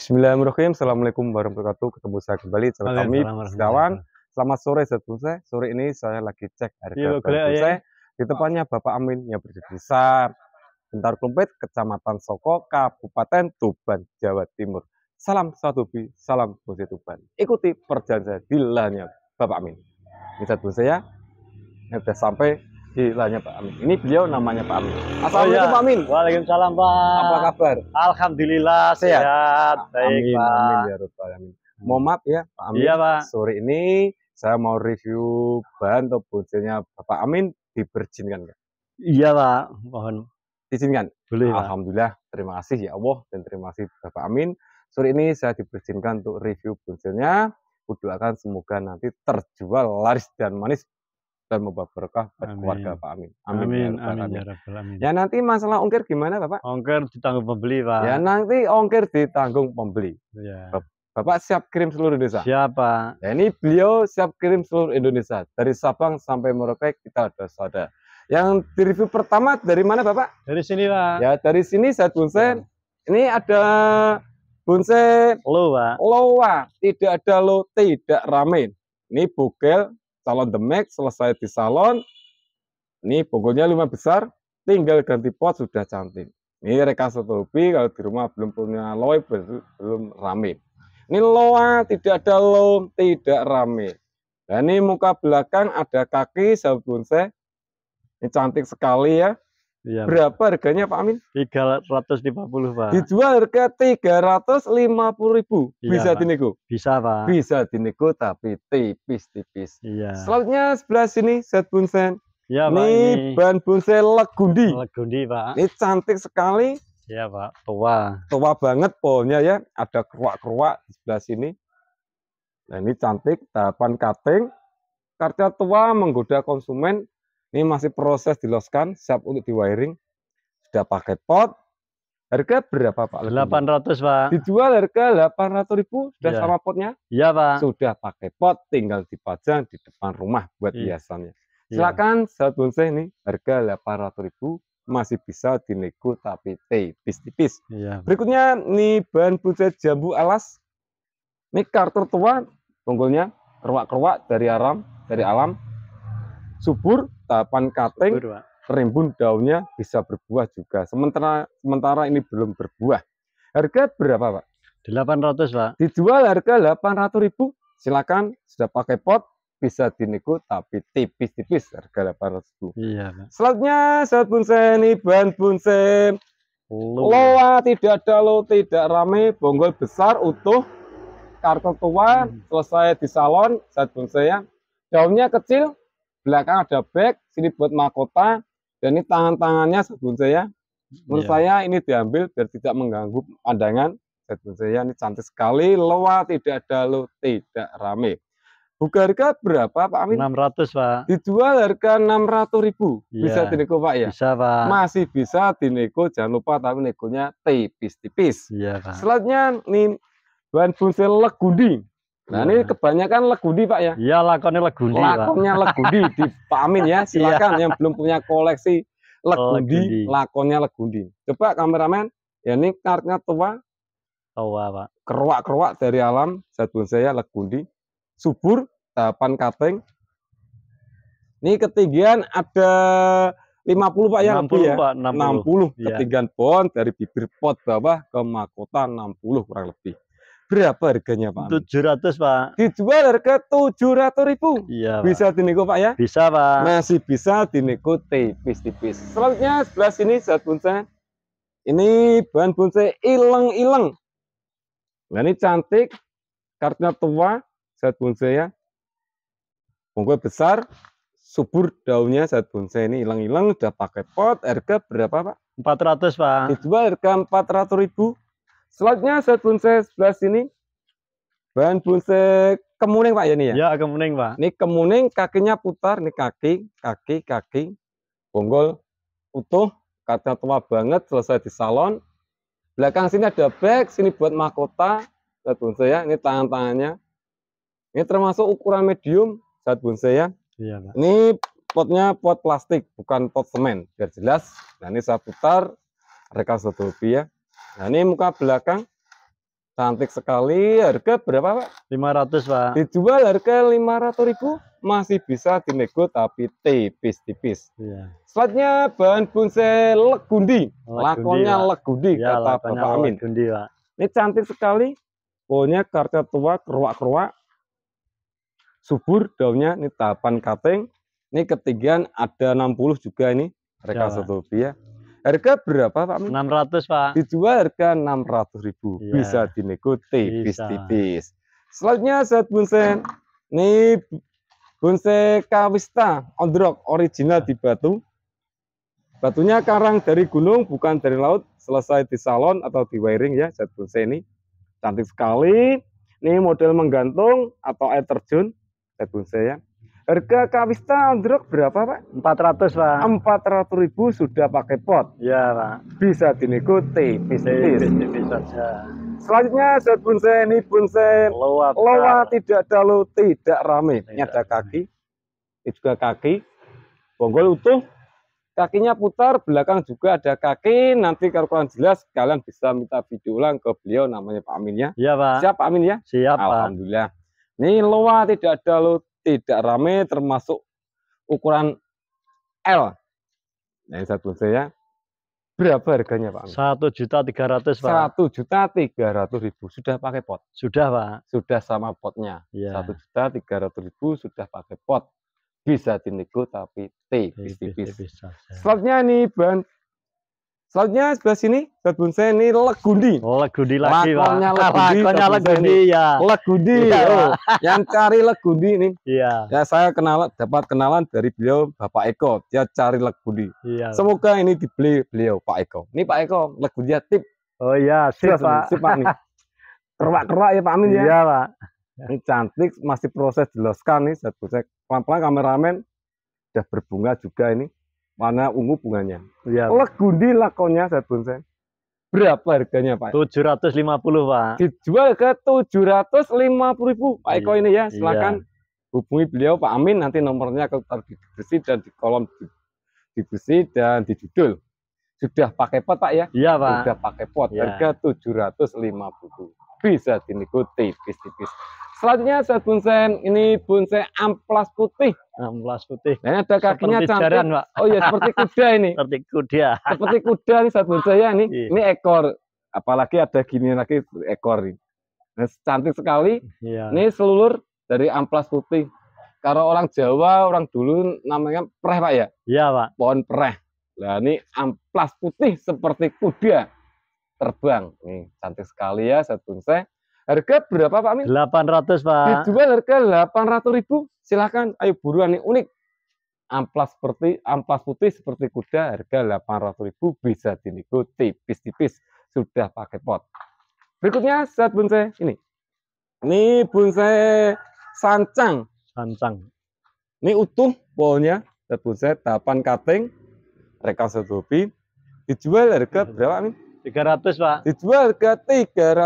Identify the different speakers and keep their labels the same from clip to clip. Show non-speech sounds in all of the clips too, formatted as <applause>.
Speaker 1: Bismillahirrahmanirrahim. Assalamualaikum warahmatullahi wabarakatuh. Ketemu saya kembali sama kami sedawan. Selamat sore Zatul saya. Sore ini saya lagi cek harga kerja ya. Iya. di tempatnya Bapak Amin yang berdiri besar, Bentar Klumpet, Kecamatan Soko, Kabupaten Tuban, Jawa Timur. Salam satu bi, salam Bose Tuban. Ikuti perjalanan saya di lahannya Bapak Amin. Ini Zatul saya. Ini sudah sampai Hilanya Pak Amin. Ini beliau namanya Pak Amin. Assalamualaikum oh, ya. Pak Amin. Waalaikumsalam Pak. Apa kabar? Alhamdulillah sehat. sehat. Baik amin, ya Pak. Amin ya Amin. Mohon maaf ya Pak Amin. Iya Pak. Sore ini saya mau review bahan atau boncelnya Pak Amin diperjinkan Pak. Iya Pak. Mohon. Izinkan. Boleh. Alhamdulillah. Terima kasih ya Allah dan terima kasih Bapak Amin. Sore ini saya diperjinkan untuk review boncelnya. Kudoakan semoga nanti terjual laris dan manis dan membawa berkah buat amin. keluarga Pak Amin. Amin. Amin. Ya, amin. Ya, Rabbal, amin. ya nanti masalah ongkir gimana Bapak? Ongkir ditanggung pembeli Pak. Ya nanti ongkir ditanggung pembeli. Ya. Bapak siap kirim seluruh Indonesia? Siapa? Ya, ini beliau siap kirim seluruh Indonesia dari Sabang sampai Merauke kita ada saudara. Yang di review pertama dari mana Bapak? Dari sini Pak. Ya dari sini saya Bunsen. Ya. Ini ada Bunsen. Lowa. Lowa. Tidak ada lo, tidak rame. Ini bugel salon The Max, selesai di salon. Ini pokoknya lima besar, tinggal ganti pot sudah cantik. Ini reka satu kalau di rumah belum punya loe, belum rame. Ini loa, tidak ada lo, tidak rame. Dan nah, ini muka belakang ada kaki, sabun saya. Ini cantik sekali ya. Iya, Berapa harganya Pak Amin? 350 Pak. Dijual harga 350 ribu. Iya, Bisa Pak. dinego? Bisa Pak. Bisa dinego tapi tipis-tipis. Iya. Selanjutnya sebelah sini set bunsen. Iya Ini, ini ban bunsen legundi. Legundi Pak. Ini cantik sekali. Iya Pak. Tua. Tua banget pohonnya ya. Ada keruak-keruak di sebelah sini. Nah ini cantik. Tahapan cutting. Karya tua menggoda konsumen ini masih proses diloskan, siap untuk di wiring. Sudah pakai pot. Harga berapa Pak? 800 Pak. Dijual harga 800 ribu sudah ya. sama potnya? Iya Pak. Sudah pakai pot, tinggal dipajang di depan rumah buat ya. hiasannya. Iya. Silakan saat bonsai ini harga 800 ribu masih bisa dinego tapi tipis-tipis. Iya. Berikutnya ini bahan bonsai jambu alas. Ini kartu tua, tunggulnya keruak-keruak dari alam, dari alam subur tahapan cutting rimbun daunnya bisa berbuah juga. Sementara sementara ini belum berbuah. Harga berapa, Pak? 800, Pak. Dijual harga ribu Silakan sudah pakai pot bisa dinego tapi tipis-tipis harga ribu Iya, Pak. Selanjutnya saat bonsai ini bahan bonsai Loa tidak ada lo tidak rame bonggol besar utuh karton tua hmm. selesai di salon saat bonsai ya daunnya kecil belakang ada back sini buat mahkota, dan ini tangan-tangannya sebelum saya. Menurut yeah. saya ini diambil biar tidak mengganggu pandangan. Sebelum saya ini cantik sekali, loa tidak ada lo, tidak rame. Buka harga berapa Pak Amin? 600 Pak. Dijual harga 600 ribu. Yeah. Bisa dinego Pak ya? Bisa Pak. Masih bisa dinego, jangan lupa tapi negonya tipis-tipis. Iya -tipis. yeah, Pak. Selanjutnya nih bahan fungsi legundi. Nah, ini kebanyakan legundi, Pak ya. Iya, lakonnya legundi, Lakonnya Pak. legundi <laughs> Amin ya. Silakan iya. yang belum punya koleksi legundi, oh, legundi. lakonnya legundi. Coba kameramen, ya ini karnya tua. Tua, Pak. Keruak-keruak dari alam satu saya legundi. Subur, tahapan kating. Ini ketinggian ada 50 Pak ya 60 lebih ya. Pak, 60. 60 iya. ketinggian ya. pohon dari bibir pot bawah ke mahkota 60 kurang lebih berapa harganya Pak? Tujuh ratus Pak. Dijual harga tujuh ratus ribu. Iya Bisa dinego Pak ya? Bisa Pak. Masih bisa dinego tipis-tipis. Selanjutnya sebelah sini saat bonsai. Ini bahan bonsai ileng-ileng. Nah ini cantik. Kartunya tua. Saat bonsai ya. Bongkoi besar. Subur daunnya saat bonsai ini ileng-ileng. Udah pakai pot. Harga berapa Pak? 400 Pak. Dijual harga 400 ribu Slotnya set bonsai sebelah sini. Bahan bonsai kemuning Pak ya ini ya? Ya kemuning Pak. Ini kemuning kakinya putar, ini kaki, kaki, kaki. Bonggol utuh, katanya tua banget, selesai di salon. Belakang sini ada bag, sini buat mahkota. Set bonsai ya, ini tangan-tangannya. Ini termasuk ukuran medium set bonsai ya. Iya, Pak. Ini potnya pot plastik, bukan pot semen. Biar jelas. Nah, ini saya putar rekan satu rupiah. Nah, ini muka belakang cantik sekali. Harga berapa, Pak? 500, Pak. Dijual harga ribu masih bisa dinego tapi tipis-tipis. Iya. Selanjutnya bahan bonsai legundi. lakonnya legundi ya, kata Bapak Amin. Legundi, Pak. Ini cantik sekali. Pohonnya karya tua keruak-keruak. Subur daunnya ini tahapan kating. Ini ketinggian ada 60 juga ini. Mereka iya, ya, Harga berapa Pak? 600 Pak. Dijual harga 600 ribu. Ya. Bisa dinego tipis-tipis. Selanjutnya set bonsai. Ini bonsai kawista on rock, original di Batu. Batunya karang dari gunung bukan dari laut. Selesai di salon atau di wiring ya set bonsai ini. Cantik sekali. Ini model menggantung atau air terjun. set bonsai ya. Harga kawista androk berapa pak? 400 pak. 400 ribu sudah pakai pot. Ya pak. Bisa dinego Bisa. Iya, bisa bisa saja. Selanjutnya zat bonsai ini bonsai loa, loa tidak dalu tidak rame. Ini ada kaki, ini juga kaki, bonggol utuh, kakinya putar, belakang juga ada kaki. Nanti kalau kurang jelas kalian bisa minta video ulang ke beliau namanya Pak Amin ya. Iya Pak. Siap Pak Amin ya. Siap Alhamdulillah. Ini loa tidak dalu tidak rame termasuk ukuran L. Yang satu saya berapa harganya Pak? Satu juta tiga ratus Pak. Satu juta tiga ratus ribu sudah pakai pot. Sudah Pak. Sudah sama potnya. Iya. Satu juta tiga ratus ribu sudah pakai pot. Bisa dinego tapi tipis-tipis. Selanjutnya ini bahan Selanjutnya sebelah sini, buat Bunsen ini legundi. Oh, legundi lagi, Lakonnya Pak. Lakonnya legundi, ya. Legundi, ya. oh. yang cari legundi ini. Iya. Ya, saya kenal, dapat kenalan dari beliau, Bapak Eko. Dia cari legundi. Iya. Semoga ini dibeli beliau, Pak Eko. Ini Pak Eko, legundi tip. Oh iya, sip, Pak. Sip, Pak. Nih. kerwak ya, Pak Amin, ya. Iya, Pak. Ini cantik, masih proses diloskan nih, saya Pelan-pelan kameramen, sudah berbunga juga ini mana ungu bunganya. Iya. gundi lakonnya saat bonsai. Berapa harganya, Pak? 750, Pak. Dijual ke 750 ribu, Pak Eko ini ya. Iya. Silakan iya. hubungi beliau, Pak Amin. Nanti nomornya akan besi dan di kolom besi dan di judul. Sudah pakai pot, Pak ya? Iya, Pak. Sudah pakai pot. Iya. Harga 750. Bisa dinikuti tipis-tipis. Selanjutnya saya bonsai ini bonsai amplas putih. Amplas putih. Ini ada kakinya seperti cantik. Jaran, Pak. Oh iya seperti kuda ini. <laughs> seperti kuda. seperti kuda ini saat bonsai ya, ini. Iya. Ini ekor. Apalagi ada gini lagi ekor ini. Dan nah, cantik sekali. Iya. Ini seluruh dari amplas putih. Kalau orang Jawa orang dulu namanya preh Pak ya. Iya Pak. Pohon preh. Nah ini amplas putih seperti kuda terbang. Nih cantik sekali ya saat bonsai. Harga berapa Pak Amin? 800 Pak. Dijual harga 800 ribu. Silahkan, ayo buruan nih unik. Amplas seperti amplas putih seperti kuda harga 800 ribu bisa dinego tipis-tipis sudah pakai pot. Berikutnya saat bonsai ini. Ini bonsai sancang. Sancang. Ini utuh pohonnya Saat bonsai tahapan cutting rekonstruksi dijual harga berapa Amin? Tiga ratus pak dijual tiga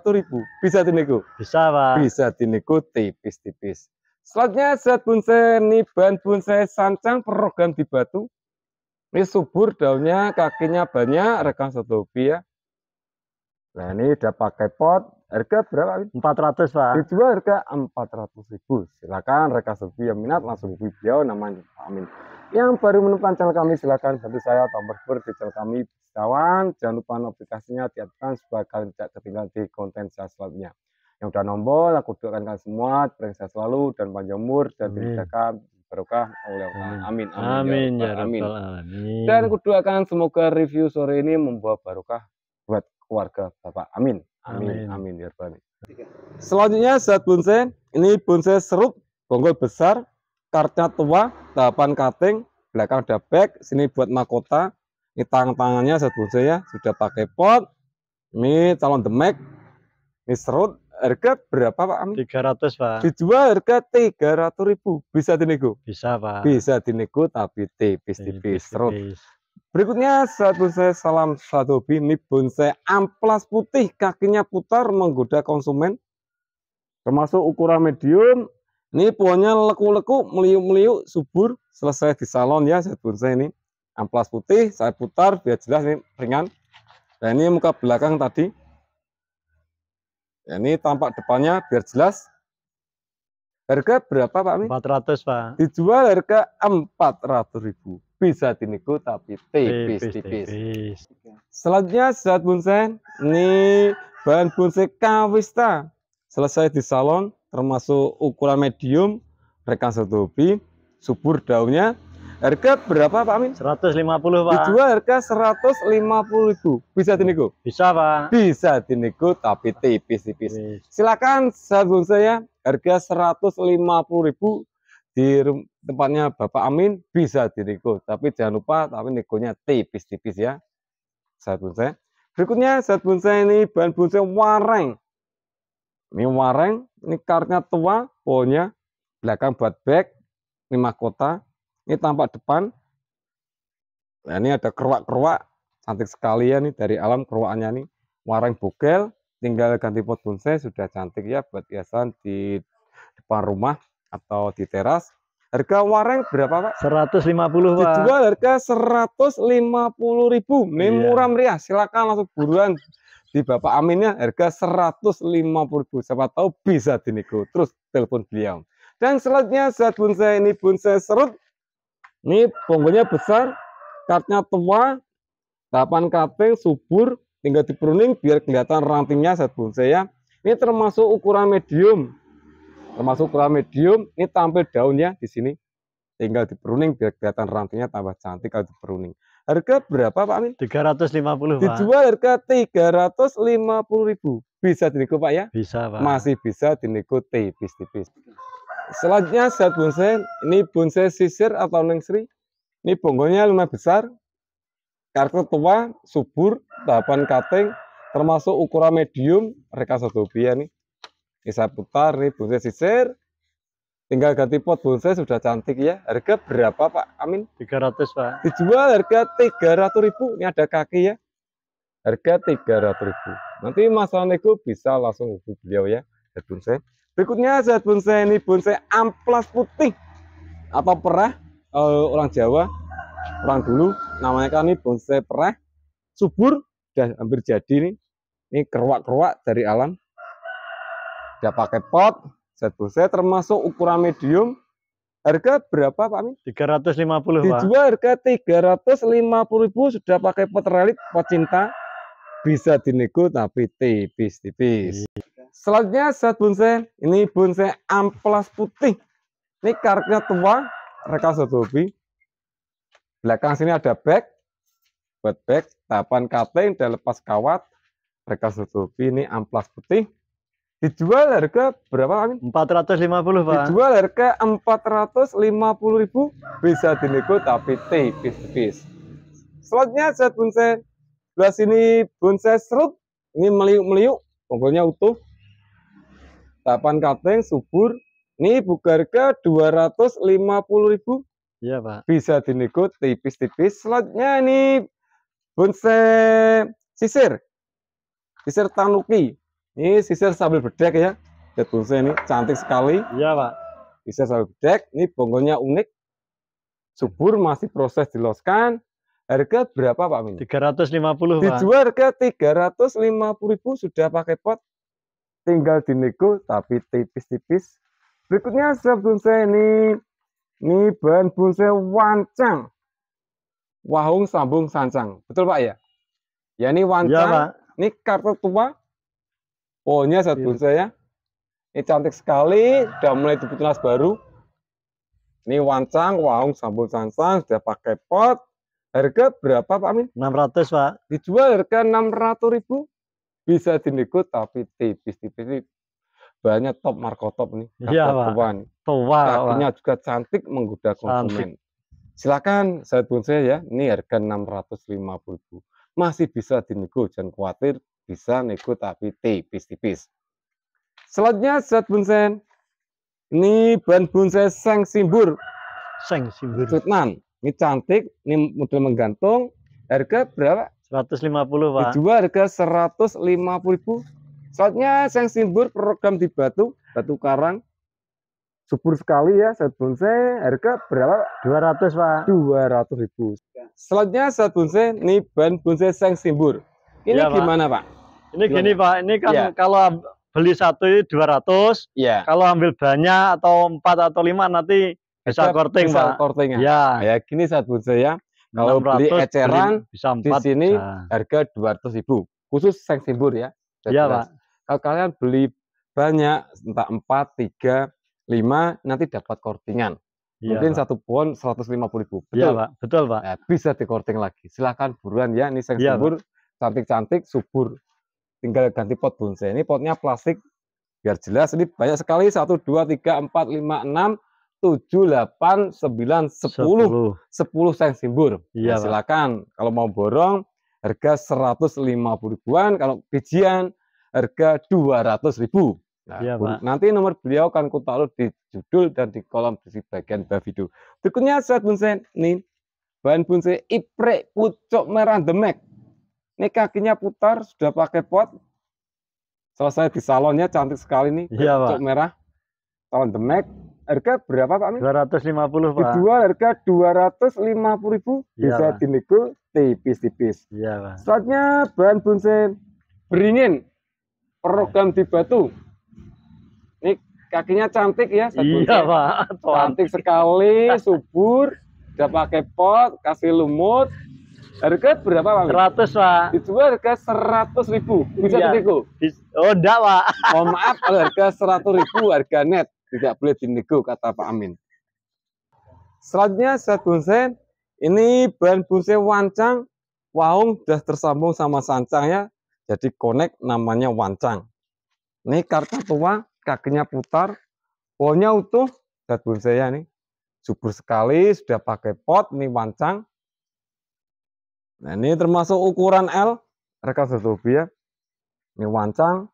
Speaker 1: 300 ribu bisa dinego bisa pak bisa dinego tipis-tipis selanjutnya set bonsai pun bonsai sancang program di batu ini subur daunnya kakinya banyak rekan satu rupiah Nah ini udah pakai pot, harga berapa? 400 Pak. Dijual harga 400 ribu. Silakan rekan sepi yang minat langsung video namanya Pak Amin. Yang baru menemukan channel kami silakan bantu saya tombol ber di channel kami kawan. Jangan lupa notifikasinya diaktifkan supaya kalian tidak ketinggalan di konten saya selanjutnya. Yang udah nombol, aku doakan kalian semua, beri saya selalu dan panjang umur dan dimudahkan Berkah oleh Allah. Amin. Amin. Amin. Ya, amin. Ya, amin. Dan aku doakan semoga review sore ini membawa barokah keluarga Bapak. Amin. Amin. Amin, amin ya Selanjutnya zat bonsai, ini bonsai serut, bonggol besar, kartnya tua, tahapan cutting, belakang ada back, sini buat mahkota. Ini tangan-tangannya zat bonsai ya, sudah pakai pot. Ini calon demek, ini serut, harga berapa Pak Amin? 300 Pak. Dijual harga 300 ribu. Bisa dinego? Bisa Pak. Bisa dinego tapi tipis-tipis. Serut. Berikutnya satu saya salam satu bini bonsai amplas putih kakinya putar menggoda konsumen termasuk ukuran medium ini pohonnya leku-leku meliuk-meliuk subur selesai di salon ya saya bonsai ini amplas putih saya putar biar jelas ini ringan dan ini muka belakang tadi ini tampak depannya biar jelas harga berapa Pak Mi? 400 Pak dijual harga 400 ribu bisa diniku tapi tipis-tipis. Selanjutnya saat bonsai ini bahan bonsai kawista selesai di salon termasuk ukuran medium rekan satu hobi subur daunnya harga berapa Pak Amin? 150 Pak dijual harga 150 ribu bisa diniku? bisa Pak bisa diniku tapi tipis-tipis silakan bonsai ya harga 150 ribu di tempatnya Bapak Amin bisa diriku, tapi jangan lupa tapi nikonya tipis-tipis ya saat bonsai berikutnya saat bonsai ini bahan bonsai wareng ini wareng ini karetnya tua pohonnya belakang buat back ini mahkota ini tampak depan nah ini ada keruak-keruak cantik sekali ya nih dari alam keruaknya nih wareng bugel tinggal ganti pot bonsai sudah cantik ya buat hiasan di depan rumah atau di teras. Harga wareng berapa, Pak? 150, Pak. Dijual harga 150.000. Ini iya. murah meriah. Silakan langsung buruan di Bapak Aminnya harga 150 ribu Siapa tahu bisa dinego. Terus telepon beliau. Dan selanjutnya zat bonsai ini bonsai serut. Ini punggungnya besar, katnya tua, tapan kating subur, tinggal di pruning biar kelihatan rantingnya zat bonsai ya. Ini termasuk ukuran medium termasuk ukuran medium ini tampil daunnya di sini tinggal di pruning biar kelihatan rantingnya tambah cantik kalau di pruning harga berapa Pak Amin? 350 Pak dijual harga 350 ribu bisa dinego Pak ya? bisa Pak masih bisa dinego tipis-tipis selanjutnya saat bonsai ini bonsai sisir atau nengsri ini bonggolnya lumayan besar kartu tua subur tahapan cutting termasuk ukuran medium satu nih bisa putar nih bonsai sisir. Tinggal ganti pot bonsai sudah cantik ya. Harga berapa Pak Amin? 300 Pak. Dijual harga ratus ribu. Ini ada kaki ya. Harga ratus ribu. Nanti Mas itu bisa langsung hubungi beliau ya. Zat bonsai. Berikutnya zat bonsai ini bonsai amplas putih atau perah uh, orang Jawa orang dulu namanya kan ini bonsai perah subur dan hampir jadi nih ini keruak-keruak dari alam ada pakai pot, set buset termasuk ukuran medium. Harga berapa Pak Min? 350 Dijual Pak. Dijual harga 350.000 sudah pakai pot relik, pot cinta. Bisa dinego tapi tipis-tipis. Selanjutnya set bonsai, ini bonsai amplas putih. Ini karetnya tua, rekan satu hobi. Belakang sini ada back, buat back, tapan kating dan lepas kawat. Rekan satu hobi ini amplas putih dijual harga berapa Amin? 450 Pak dijual harga 450 ribu bisa dinego tapi tipis-tipis selanjutnya set bonsai belah sini bonsai serut ini meliuk-meliuk pokoknya utuh tapan kating subur ini buka harga 250 ribu iya Pak bisa dinego tipis-tipis selanjutnya ini bonsai sisir sisir tanuki ini sisir sambil bedek ya. Lihat bungsu ini cantik sekali. Iya pak. Sisir sambil bedek. Ini bonggolnya unik. Subur masih proses diloskan. Harga berapa Pak Min? 350 Pak. Dijual harga 350 ribu sudah pakai pot. Tinggal dinego tapi tipis-tipis. Berikutnya sirap bungsu ini. Ini bahan bonsai wancang. Wahung sambung sancang. Betul Pak ya? Ya ini iya, wancang. Ya, Pak. Ini kartu tua Pohonnya saat bonsai saya. Iya. Ya. Ini cantik sekali, sudah mulai tumbuh tunas baru. Ini wancang, waung, sambal sansan sudah pakai pot. Harga berapa Pak Min? 600 Pak. Dijual harga 600 ribu. Bisa dinego tapi tipis-tipis. Banyak top markotop nih. Iya Pak. Tua, tua akhirnya juga cantik menggoda konsumen. Cantik. Silakan saya bonsai ya. Ini harga 650 ribu. Masih bisa dinego, jangan khawatir bisa nego tapi tipis-tipis. Selanjutnya zat bunsen. Ini ban bonsai seng simbur. Seng simbur. Sutnan. Ini cantik, ini model menggantung. Harga berapa? 150, Pak. Dijual harga 150 ribu. Selanjutnya seng simbur program di Batu, Batu Karang. Subur sekali ya zat bonsai. Harga berapa? 200, Pak. 200 ribu. Selanjutnya zat bonsai, ini ban bonsai seng simbur. Ini ya, gimana, Pak? Ini Gimana? gini Pak, ini kan ya. kalau beli satu itu 200, ya. kalau ambil banyak atau 4 atau 5 nanti bisa korting Pak. bisa Korting, ya. Iya. ya. gini saat buat saya kalau beli eceran beli, bisa 4, di sini nah. harga 200 ribu khusus seng simbur ya. Iya Pak. Kalau kalian beli banyak entah 4, 3, 5 nanti dapat kortingan. Ya, Mungkin Pak. satu pohon 150 ribu. Iya Pak. Betul Pak. Ya, bisa dikorting lagi. Silahkan buruan ya. Ini seng ya, simbur cantik-cantik subur tinggal ganti pot bonsai. Ini potnya plastik biar jelas. Ini banyak sekali satu dua tiga empat lima enam tujuh, delapan, sembilan, sepuluh, sepuluh sen simbur. Iya, nah, silakan. Kalau mau borong, harga seratus lima puluh ribuan. Kalau bijian, harga dua ratus ribu. Nah, iya, Pak. Nanti nomor beliau akan kutaruh di judul dan di kolom di bagian bawah video. Berikutnya, saat bonsai, ini bahan bonsai iprek pucuk merah demek. Ini kakinya putar, sudah pakai pot. Selesai di salonnya, cantik sekali nih. Iya, Pak. merah. Salon demek. Harga berapa, Pak? Amin? 250, Pak. Dijual harga 250 ribu. Iya, bisa dinego tipis-tipis. Iya, Pak. Selanjutnya, bahan bonsai beringin. Program iya. di batu. Ini kakinya cantik ya. Iya, Pak. Cantik sekali, subur. sudah pakai pot, kasih lumut, Harga berapa, Pak? 100, Pak. Dijual harga 100 ribu. Bisa iya. dinego? Oh, enggak, Pak. <laughs> Mohon maaf, kalau harga 100 ribu, harga net. Tidak boleh dinego, kata Pak Amin. Selanjutnya, set bonsai. Ini bahan bonsai wancang. Wahung sudah tersambung sama sancang ya, Jadi connect namanya wancang. Ini karena tua, kakinya putar. Pohonnya utuh. Set bonsai ya, ini, subur sekali, sudah pakai pot, ini wancang. Nah, ini termasuk ukuran L, rekan Zobi ya. Ini wancang.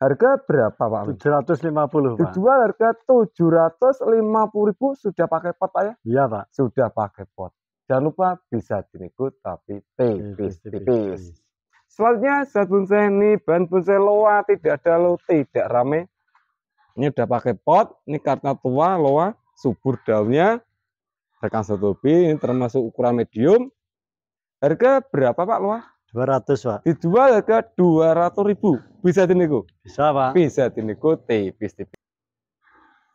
Speaker 1: Harga berapa, Pak? 750, Pak. Dijual harga 750.000 sudah pakai pot, Pak ya? Iya, Pak. Sudah pakai pot. Jangan lupa bisa diikut tapi tipis-tipis. Selanjutnya, zat bonsai ini bahan bonsai loa, tidak ada lo, tidak rame. Ini udah pakai pot, ini karena tua, loa, subur daunnya. Rekan satu ini termasuk ukuran medium Harga berapa Pak Luah? 200 Pak. Dijual harga 200 ribu. Bisa diniku? Bisa Pak. Bisa diniku tipis tipis.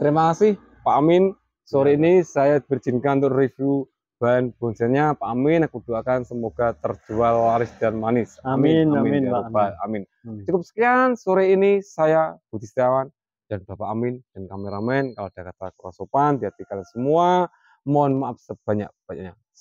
Speaker 1: Terima kasih Pak Amin. Sore ya. ini saya berjinkan untuk review bahan bonsainya Pak Amin. Aku doakan semoga terjual laris dan manis. Amin amin amin, amin ya Pak amin. amin. Hmm. Cukup sekian sore ini saya Budi Setiawan dan Bapak Amin dan kameramen kalau ada kata kurang sopan di semua. Mohon maaf sebanyak-banyaknya.